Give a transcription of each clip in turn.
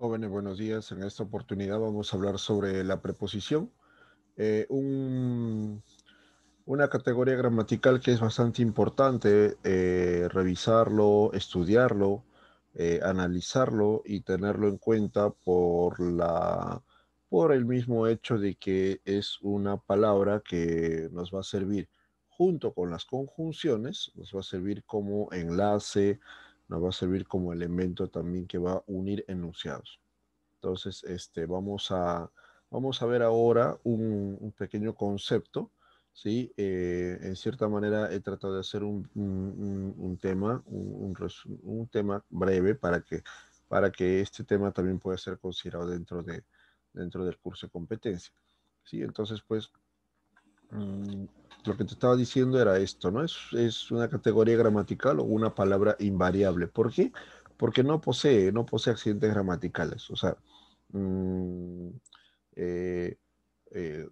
Jóvenes, buenos días. En esta oportunidad vamos a hablar sobre la preposición, eh, una categoría gramatical que es bastante importante eh, revisarlo, estudiarlo, eh, analizarlo y tenerlo en cuenta por, la, por el mismo hecho de que es una palabra que nos va a servir junto con las conjunciones, nos va a servir como enlace, nos va a servir como elemento también que va a unir enunciados. Entonces, este, vamos, a, vamos a ver ahora un, pequeño concepto. ¿sí? Eh, en cierta manera he tratado de hacer un, tema, un, tema breve para que, para que este tema también pueda ser considerado dentro, de, dentro del curso de competencia. ¿sí? Entonces, pues, mm, lo que te estaba diciendo era esto, ¿no? Es, una categoría gramatical o una palabra invariable. ¿Por qué? Porque no posee, no posee accidentes gramaticales. O sea, mm, eh, eh,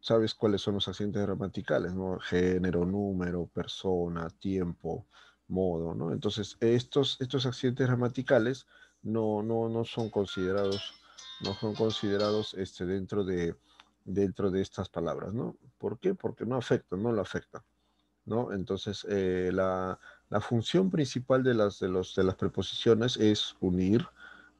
sabes cuáles son los accidentes gramaticales, ¿no? Género, número, persona, tiempo, modo, ¿no? Entonces, estos, estos accidentes gramaticales no, no, no son considerados, no son considerados este, dentro de dentro de estas palabras, ¿no? ¿Por qué? Porque no afecta, no lo afecta, ¿no? Entonces, eh, la, la, función principal de las, de, los, de las preposiciones es unir,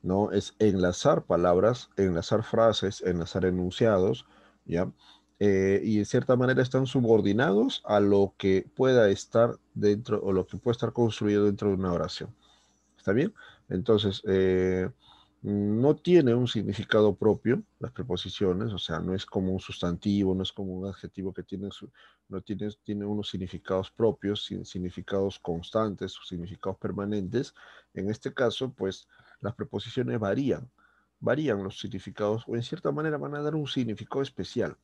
¿no? Es enlazar palabras, enlazar frases, enlazar enunciados, ¿ya? Eh, y en cierta manera están subordinados a lo que pueda estar dentro o lo que puede estar construido dentro de una oración. ¿Está bien? Entonces, eh, no tiene un significado propio, las preposiciones, o sea, no es como un sustantivo, no es como un adjetivo que tiene, no tiene, tiene unos significados propios, sin, significados constantes, significados permanentes. En este caso, pues las preposiciones varían, varían los significados o en cierta manera van a dar un significado especial,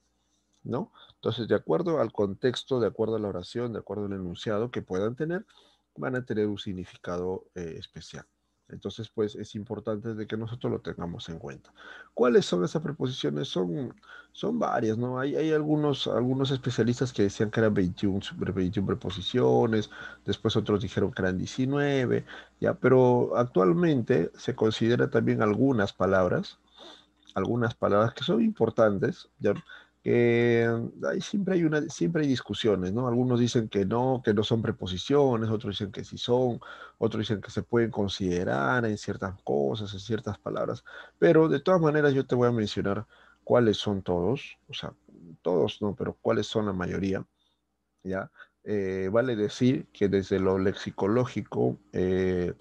¿no? Entonces, de acuerdo al contexto, de acuerdo a la oración, de acuerdo al enunciado que puedan tener, van a tener un significado eh, especial. Entonces, pues es importante de que nosotros lo tengamos en cuenta. ¿Cuáles son esas preposiciones? Son, son varias, ¿no? Hay, hay algunos, algunos especialistas que decían que eran 21, 21 preposiciones, después otros dijeron que eran 19, ya, pero actualmente se considera también algunas palabras, algunas palabras que son importantes, ya, que siempre, hay una, siempre hay discusiones, ¿no? Algunos dicen que no, que no son preposiciones, otros dicen que sí son, otros dicen que se pueden considerar en ciertas cosas, en ciertas palabras, pero de todas maneras yo te voy a mencionar cuáles son todos, o sea, todos no, pero cuáles son la mayoría, ¿ya? Eh, vale decir que desde lo lexicológico, eh,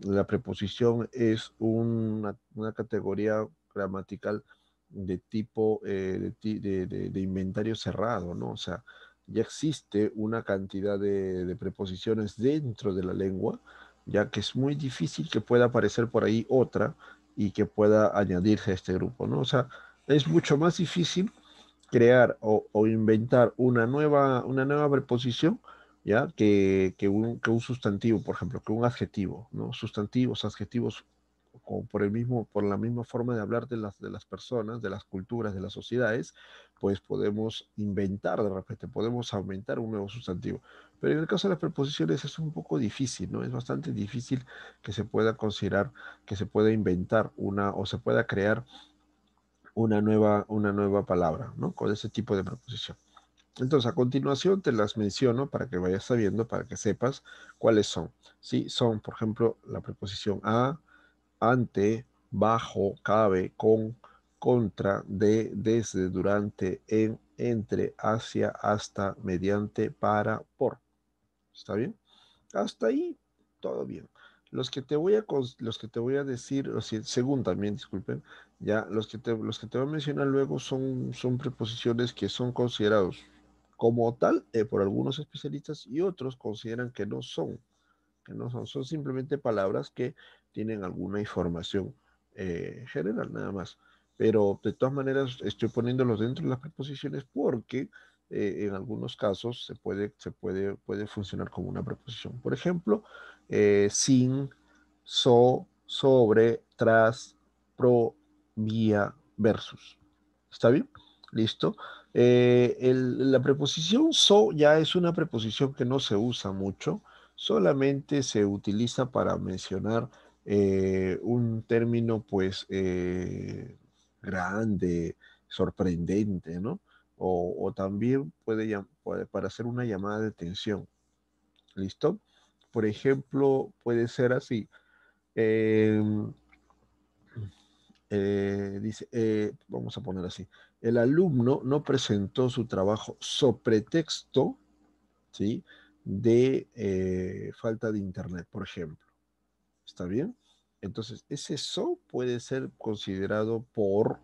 la preposición es una, una categoría gramatical de tipo eh, de, inventario cerrado, ¿no? O sea, ya existe una cantidad de, preposiciones dentro de la lengua, ya que es muy difícil que pueda aparecer por ahí otra y que pueda añadirse a este grupo, ¿no? O sea, es mucho más difícil crear o, inventar una nueva, una nueva preposición, ¿ya? Que, un, que un sustantivo, por ejemplo, que un adjetivo, ¿no? Sustantivos, adjetivos o por, el mismo, por la misma forma de hablar de las, de las personas, de las culturas, de las sociedades, pues podemos inventar de repente, podemos aumentar un nuevo sustantivo. Pero en el caso de las preposiciones es un poco difícil, ¿no? Es bastante difícil que se pueda considerar, que se pueda inventar una o se pueda crear una nueva, una nueva palabra, ¿no? Con ese tipo de preposición. Entonces, a continuación te las menciono para que vayas sabiendo, para que sepas cuáles son. ¿sí? Son, por ejemplo, la preposición a, ante, bajo, cabe, con, contra, de, desde, durante, en, entre, hacia, hasta, mediante, para, por. ¿Está bien? Hasta ahí, todo bien. Los que te voy a, los que te voy a decir, según también, disculpen, ya, los que te, los que te voy a mencionar luego son, son preposiciones que son considerados como tal eh, por algunos especialistas y otros consideran que no son, que no son, son simplemente palabras que tienen alguna información eh, general nada más. Pero de todas maneras estoy poniéndolos dentro de las preposiciones porque eh, en algunos casos se puede, se puede, puede funcionar como una preposición. Por ejemplo, eh, sin, so, sobre, tras, pro, vía, versus. ¿Está bien? ¿Listo? la preposición so ya es una preposición que no se usa mucho, solamente se utiliza para mencionar eh, un término pues eh, grande, sorprendente, ¿no? O, también puede, puede, para hacer una llamada de atención. ¿Listo? Por ejemplo, puede ser así. Em, eh, dice, vamos a poner así, el alumno no presentó su trabajo sobre texto, ¿sí? De falta de internet, por ejemplo. ¿Está bien? Entonces, ese so puede ser considerado por,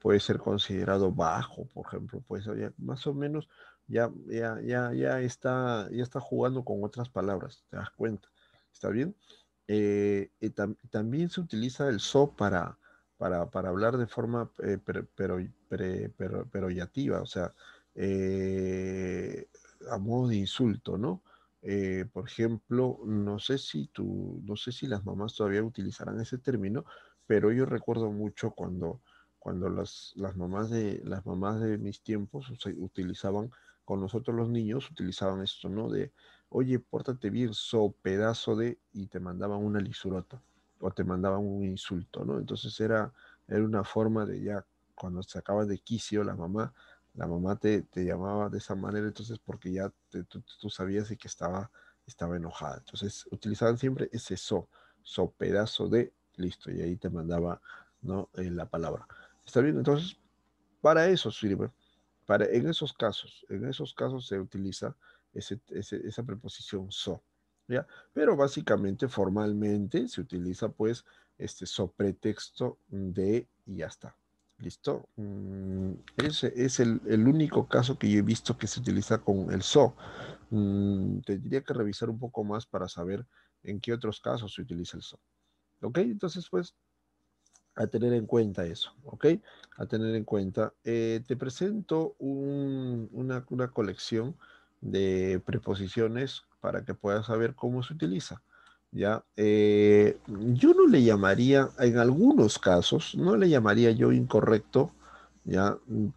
puede ser considerado bajo, por ejemplo, pues ser más o menos ya, ya, ya, está, ya está jugando con otras palabras, te das cuenta, ¿está bien? Eh, también se utiliza el so para, para, hablar de forma eh, pero, peroyativa, o sea, eh, a modo de insulto, ¿no? Eh, por ejemplo, no sé si tú, no sé si las mamás todavía utilizarán ese término, pero yo recuerdo mucho cuando, cuando las, mamás de, las mamás de mis tiempos utilizaban, con nosotros los niños, utilizaban esto, ¿no? De, oye, pórtate bien, so pedazo de, y te mandaban una lisurota, o te mandaban un insulto, ¿no? Entonces era, era una forma de ya, cuando se acaba de quicio la mamá, la mamá te, llamaba de esa manera, entonces porque ya tú, sabías que estaba, estaba enojada. Entonces utilizaban siempre ese so, so pedazo de, listo, y ahí te mandaba ¿no? Eh, la palabra. ¿Está bien? Entonces, para eso sirve. Para, en esos casos, en esos casos se utiliza esa preposición so. ¿ya? Pero básicamente, formalmente, se utiliza pues este so pretexto de y ya está. ¿Listo? Mm, ese es el, único caso que yo he visto que se utiliza con el so. Mm, tendría que revisar un poco más para saber en qué otros casos se utiliza el so. ¿Ok? Entonces, pues, a tener en cuenta eso. ¿Ok? A tener en cuenta. Eh, te presento una, una colección de preposiciones para que puedas saber cómo se utiliza. ¿ya? Eh, yo no le llamaría, en algunos casos, no le llamaría yo incorrecto, ¿ya?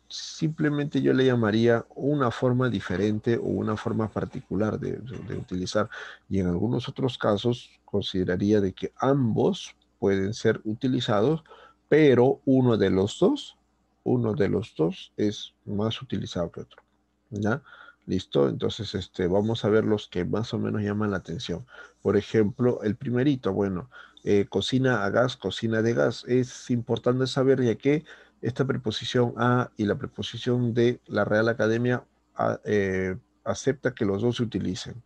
Simplemente yo le llamaría una forma diferente o una forma particular de, utilizar. Y en algunos otros casos consideraría de que ambos pueden ser utilizados, pero uno de los dos, uno de los dos es más utilizado que otro, ¿ya? ¿Listo? Entonces, este, vamos a ver los que más o menos llaman la atención. Por ejemplo, el primerito, bueno, eh, cocina a gas, cocina de gas. Es importante saber ya que esta preposición a y la preposición de la Real Academia ah, eh, acepta que los dos se utilicen.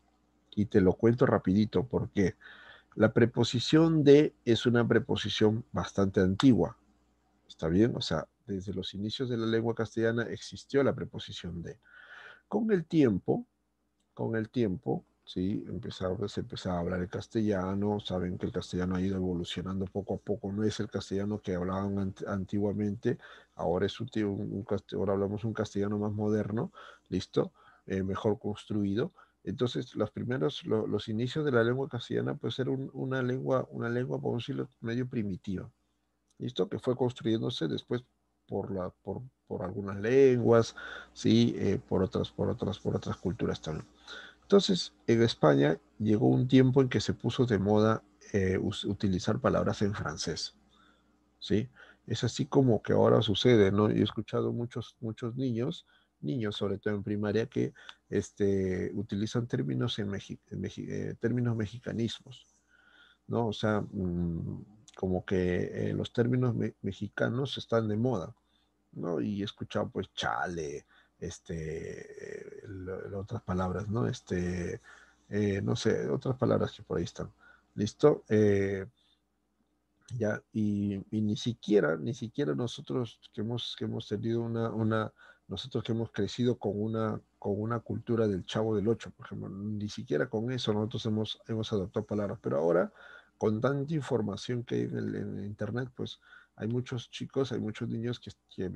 Y te lo cuento rapidito, porque la preposición de es una preposición bastante antigua. ¿Está bien? O sea, desde los inicios de la lengua castellana existió la preposición de. Con el tiempo, con el tiempo, ¿sí? Empezaba, se pues, empezaba a hablar el castellano, saben que el castellano ha ido evolucionando poco a poco, no es el castellano que hablaban antiguamente, ahora, es un, ahora hablamos un castellano más moderno, ¿listo? Eh, mejor construido. Entonces, los primeros, los inicios de la lengua castellana, puede ser una lengua, una lengua, por siglo medio primitiva, ¿listo? Que fue construyéndose después por, la, por, algunas lenguas, ¿sí? Eh, por, otras, por, otras, por otras culturas también. Entonces, en España llegó un tiempo en que se puso de moda eh, utilizar palabras en francés. ¿sí? Es así como que ahora sucede, ¿no? Yo he escuchado muchos, muchos niños, niños sobre todo en primaria, que este, utilizan términos, en eh, términos mexicanismos, ¿no? O sea, mm, como que los términos mexicanos están de moda. Y he escuchado pues chale, este, otras palabras, ¿no? Este, eh, no sé, otras palabras que por ahí están. ¿Listo? Eh, ya, y, ni siquiera, ni siquiera nosotros que hemos, que hemos tenido una, una, nosotros que hemos crecido con una, con una cultura del chavo del ocho por ejemplo, ni siquiera con eso nosotros hemos, hemos adoptado palabras, pero ahora, con tanta información que hay en, Internet, pues hay muchos chicos, hay muchos niños que,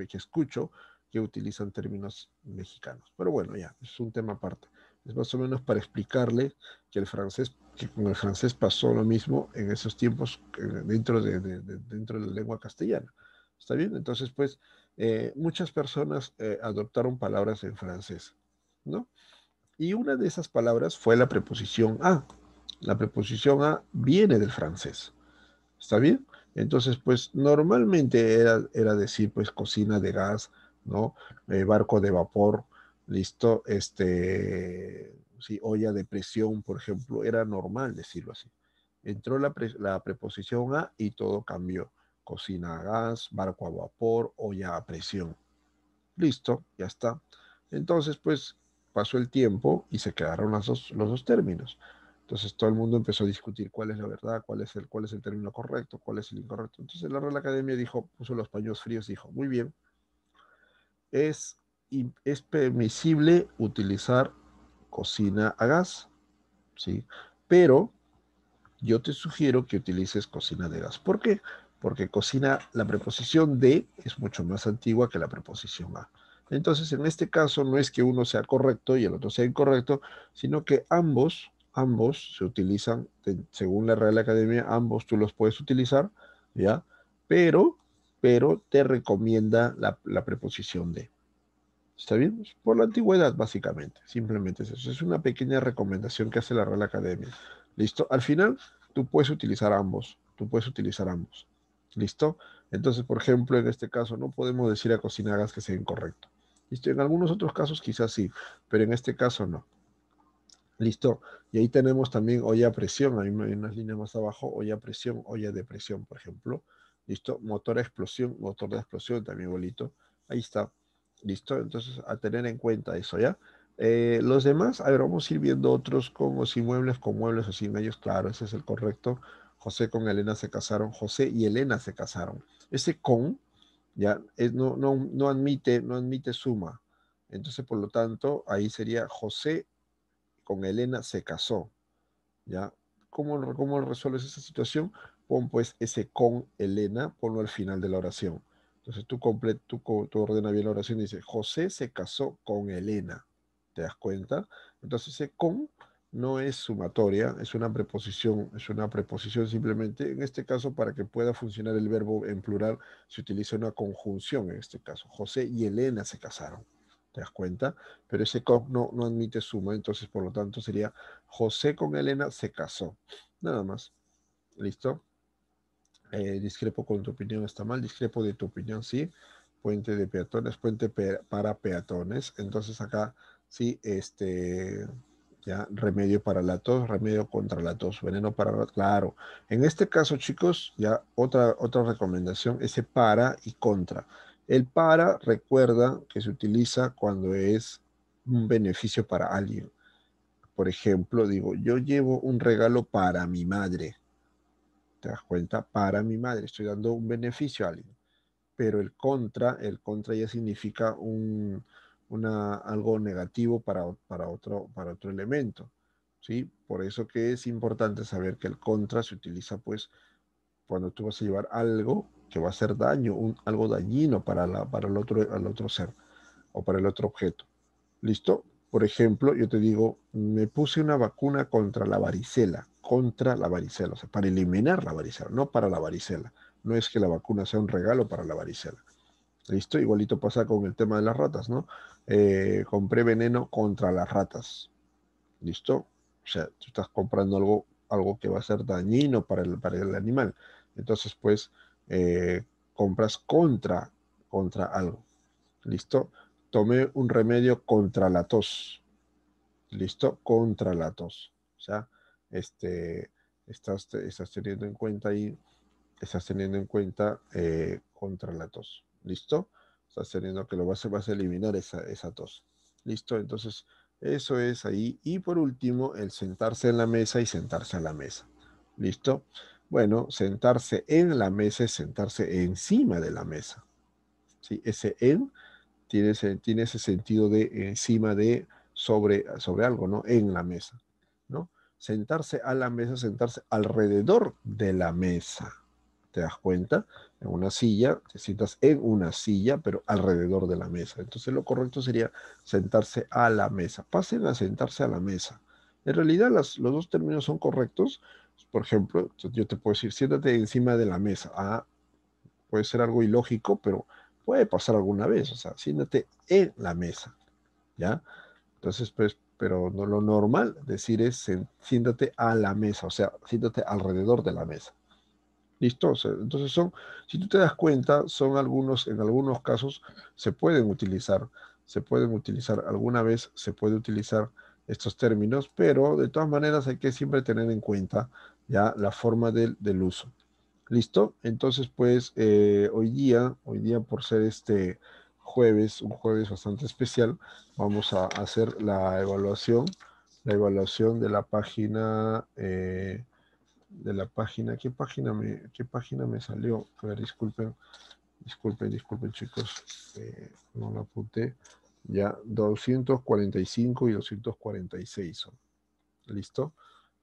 que, escucho que utilizan términos mexicanos. Pero bueno, ya, es un tema aparte. Es más o menos para explicarle que el francés, que con el francés pasó lo mismo en esos tiempos eh, dentro de, dentro de la lengua castellana. ¿Está bien? Entonces, pues, eh, muchas personas eh, adoptaron palabras en francés, ¿no? Y una de esas palabras fue la preposición a. La preposición a viene del francés. ¿Está bien? Entonces, pues normalmente era, era decir, pues cocina de gas, ¿no? Eh, barco de vapor, listo, este, sí, olla de presión, por ejemplo, era normal decirlo así. Entró la, preposición a y todo cambió. Cocina a gas, barco a vapor, olla a presión. Listo, ya está. Entonces, pues pasó el tiempo y se quedaron los dos términos. Entonces todo el mundo empezó a discutir cuál es la verdad, cuál es el, cuál es el término correcto, cuál es el incorrecto. Entonces la Real Academia dijo, puso los paños fríos, y dijo, muy bien, es, es permisible utilizar cocina a gas, ¿sí? Pero yo te sugiero que utilices cocina de gas. ¿Por qué? Porque cocina, la preposición de es mucho más antigua que la preposición a. Entonces, en este caso, no es que uno sea correcto y el otro sea incorrecto, sino que ambos ambos se utilizan, según la Real Academia, ambos tú los puedes utilizar, ¿ya? Pero, pero te recomienda la, preposición de. ¿Está bien? Por la antigüedad, básicamente. Simplemente es eso. Es una pequeña recomendación que hace la Real Academia. ¿Listo? Al final, tú puedes utilizar ambos. Tú puedes utilizar ambos. ¿Listo? Entonces, por ejemplo, en este caso, no podemos decir a cocinagas que sea incorrecto. ¿Listo? En algunos otros casos quizás sí, pero en este caso no. Listo. Y ahí tenemos también olla a presión. Hay unas líneas más abajo, olla presión, olla de presión, por ejemplo. Listo. Motor a explosión, motor de explosión también bolito Ahí está. Listo. Entonces, a tener en cuenta eso, ¿ya? Eh, los demás, a ver, vamos a ir viendo otros como o muebles, con muebles o sin ellos. Claro, ese es el correcto. José con Elena se casaron. José y Elena se casaron. Ese con, ya, es, no, no, no admite, no admite suma. Entonces, por lo tanto, ahí sería José con Elena se casó. ¿Ya? ¿Cómo, cómo resuelves esa situación? Pon pues ese con Elena, ponlo al final de la oración. Entonces tú, tú, tú ordena bien la oración y dice, José se casó con Elena. ¿Te das cuenta? Entonces ese con no es sumatoria, es una preposición, es una preposición simplemente, en este caso para que pueda funcionar el verbo en plural se utiliza una conjunción en este caso. José y Elena se casaron. ¿te das cuenta? Pero ese con no, admite suma, entonces por lo tanto sería José con Elena se casó. Nada más. ¿Listo? Eh, discrepo con tu opinión, está mal. Discrepo de tu opinión, sí. Puente de peatones, puente para peatones. Entonces acá sí, este, ya, remedio para la tos, remedio contra la tos, veneno para, claro. En este caso, chicos, ya otra, otra recomendación, ese para y contra. El para, recuerda que se utiliza cuando es un beneficio para alguien. Por ejemplo, digo, yo llevo un regalo para mi madre. ¿Te das cuenta? Para mi madre. Estoy dando un beneficio a alguien. Pero el contra, el contra ya significa un, algo negativo para, para, otro, para otro elemento. ¿sí? Por eso que es importante saber que el contra se utiliza pues cuando tú vas a llevar algo que va a hacer daño, algo dañino para, la, para el otro, otro ser o para el otro objeto. ¿Listo? Por ejemplo, yo te digo, me puse una vacuna contra la varicela, contra la varicela, o sea, para eliminar la varicela, no para la varicela. No es que la vacuna sea un regalo para la varicela. ¿Listo? Igualito pasa con el tema de las ratas, ¿no? Eh, compré veneno contra las ratas. ¿Listo? O sea, tú estás comprando algo, algo que va a ser dañino para el, para el animal. Entonces, pues, eh, compras contra, contra algo. ¿Listo? tome un remedio contra la tos. ¿Listo? Contra la tos. O sea, este, estás, estás teniendo en cuenta ahí, estás teniendo en cuenta eh, contra la tos. ¿Listo? Estás teniendo que lo vas, vas a eliminar esa, esa tos. ¿Listo? Entonces, eso es ahí. Y por último, el sentarse en la mesa y sentarse a la mesa. ¿Listo? Bueno, sentarse en la mesa es sentarse encima de la mesa. ¿sí? Ese en tiene ese, sentido de encima de sobre, sobre algo, ¿no? En la mesa. ¿no? Sentarse a la mesa, sentarse alrededor de la mesa. ¿Te das cuenta? En una silla, te sientas en una silla, pero alrededor de la mesa. Entonces lo correcto sería sentarse a la mesa. Pasen a sentarse a la mesa. En realidad los dos términos son correctos por ejemplo, yo te puedo decir, siéntate encima de la mesa. Ah, puede ser algo ilógico, pero puede pasar alguna vez. O sea, siéntate en la mesa. ¿Ya? Entonces, pues, pero no, lo normal decir es siéntate a la mesa, o sea, siéntate alrededor de la mesa. ¿Listo? entonces son, si tú te das cuenta, son algunos, en algunos casos se pueden utilizar, se pueden utilizar, alguna vez se puede utilizar estos términos, pero de todas maneras hay que siempre tener en cuenta ya la forma del, del uso. ¿Listo? Entonces, pues eh, hoy día, hoy día por ser este jueves, un jueves bastante especial, vamos a hacer la evaluación, la evaluación de la página, eh, de la página, ¿qué página me, qué página me salió? A ver, disculpen, disculpen, disculpen chicos, eh, no la apunté, ya, 245 y 246 son. ¿Listo?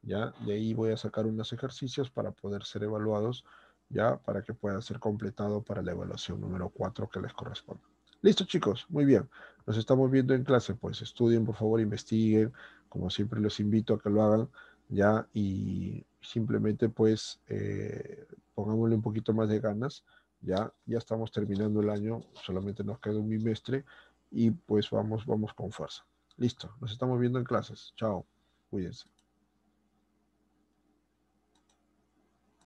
¿ya? De ahí voy a sacar unos ejercicios para poder ser evaluados, ¿ya? Para que pueda ser completado para la evaluación número 4 que les corresponde. Listo, chicos, muy bien. Nos estamos viendo en clase, pues estudien, por favor, investiguen. Como siempre, los invito a que lo hagan, ¿ya? Y simplemente, pues, eh, pongámosle un poquito más de ganas, ¿ya? Ya estamos terminando el año, solamente nos queda un bimestre y, pues, vamos, vamos con fuerza. Listo, nos estamos viendo en clases. Chao, cuídense.